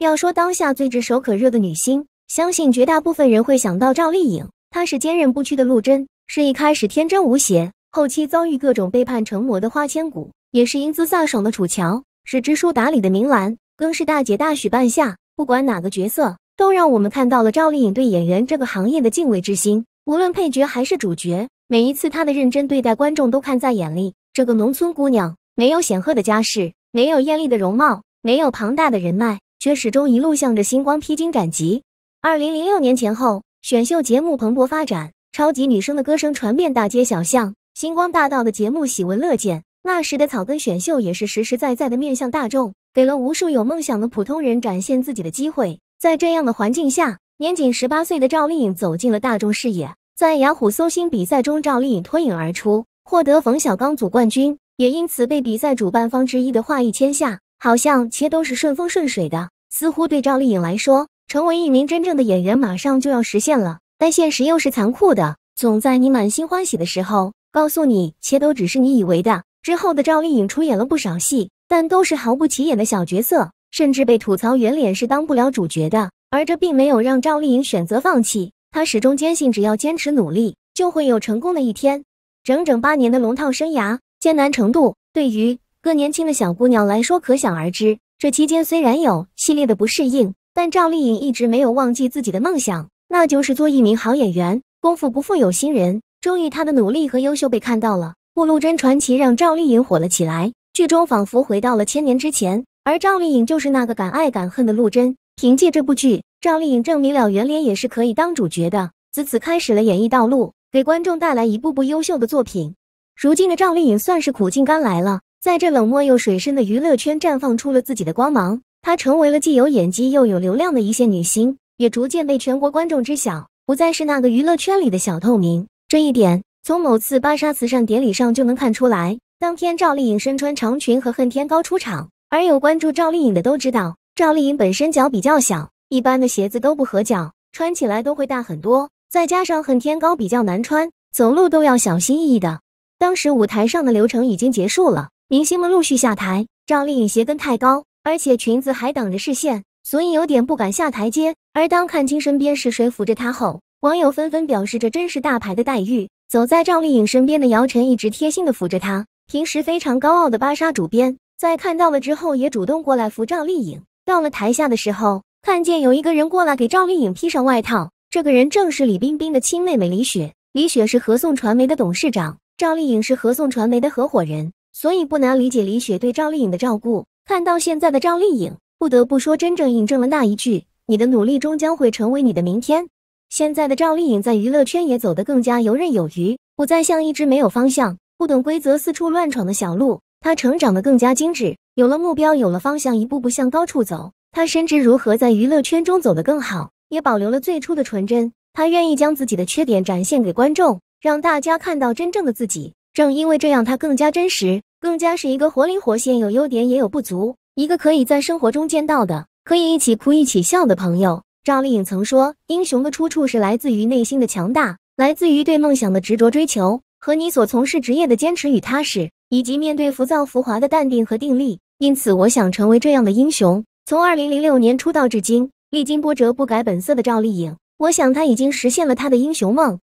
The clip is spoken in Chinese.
要说当下最炙手可热的女星，相信绝大部分人会想到赵丽颖。她是坚韧不屈的陆贞，是一开始天真无邪，后期遭遇各种背叛成魔的花千骨，也是英姿飒爽的楚乔，是知书达理的明兰，更是大姐大许半夏。不管哪个角色，都让我们看到了赵丽颖对演员这个行业的敬畏之心。无论配角还是主角，每一次她的认真对待观众都看在眼里。这个农村姑娘，没有显赫的家世，没有艳丽的容貌，没有庞大的人脉。却始终一路向着星光披荆斩棘。二零零六年前后，选秀节目蓬勃发展，超级女声的歌声传遍大街小巷，星光大道的节目喜闻乐见。那时的草根选秀也是实实在在的面向大众，给了无数有梦想的普通人展现自己的机会。在这样的环境下，年仅十八岁的赵丽颖走进了大众视野。在雅虎搜星比赛中，赵丽颖脱颖而出，获得冯小刚组冠军，也因此被比赛主办方之一的华谊签下。好像一切都是顺风顺水的。似乎对赵丽颖来说，成为一名真正的演员马上就要实现了，但现实又是残酷的，总在你满心欢喜的时候，告诉你，一切都只是你以为的。之后的赵丽颖出演了不少戏，但都是毫不起眼的小角色，甚至被吐槽圆脸是当不了主角的。而这并没有让赵丽颖选择放弃，她始终坚信，只要坚持努力，就会有成功的一天。整整八年的龙套生涯，艰难程度对于个年轻的小姑娘来说，可想而知。这期间虽然有系列的不适应，但赵丽颖一直没有忘记自己的梦想，那就是做一名好演员。功夫不负有心人，终于她的努力和优秀被看到了。《陆贞传奇》让赵丽颖火了起来，剧中仿佛回到了千年之前，而赵丽颖就是那个敢爱敢恨的陆贞。凭借这部剧，赵丽颖证明了圆脸也是可以当主角的，自此开始了演艺道路，给观众带来一部部优秀的作品。如今的赵丽颖算是苦尽甘来了。在这冷漠又水深的娱乐圈绽放出了自己的光芒，她成为了既有演技又有流量的一线女星，也逐渐被全国观众知晓，不再是那个娱乐圈里的小透明。这一点从某次芭莎慈善典礼上就能看出来。当天，赵丽颖身穿长裙和恨天高出场，而有关注赵丽颖的都知道，赵丽颖本身脚比较小，一般的鞋子都不合脚，穿起来都会大很多。再加上恨天高比较难穿，走路都要小心翼翼的。当时舞台上的流程已经结束了。明星们陆续下台，赵丽颖鞋跟太高，而且裙子还挡着视线，所以有点不敢下台阶。而当看清身边是谁扶着她后，网友纷纷表示这真是大牌的待遇。走在赵丽颖身边的姚晨一直贴心的扶着她，平时非常高傲的芭莎主编，在看到了之后也主动过来扶赵丽颖。到了台下的时候，看见有一个人过来给赵丽颖披上外套，这个人正是李冰冰的亲妹妹李雪。李雪是合颂传媒的董事长，赵丽颖是合颂传媒的合伙人。所以不难理解李雪对赵丽颖的照顾。看到现在的赵丽颖，不得不说，真正印证了那一句：你的努力终将会成为你的明天。现在的赵丽颖在娱乐圈也走得更加游刃有余，不再像一只没有方向、不懂规则、四处乱闯的小鹿。她成长得更加精致，有了目标，有了方向，一步步向高处走。她深知如何在娱乐圈中走得更好，也保留了最初的纯真。她愿意将自己的缺点展现给观众，让大家看到真正的自己。正因为这样，他更加真实，更加是一个活灵活现、有优点也有不足，一个可以在生活中见到的、可以一起哭一起笑的朋友。赵丽颖曾说：“英雄的出处是来自于内心的强大，来自于对梦想的执着追求，和你所从事职业的坚持与踏实，以及面对浮躁浮华的淡定和定力。”因此，我想成为这样的英雄。从2006年出道至今，历经波折不改本色的赵丽颖，我想她已经实现了她的英雄梦。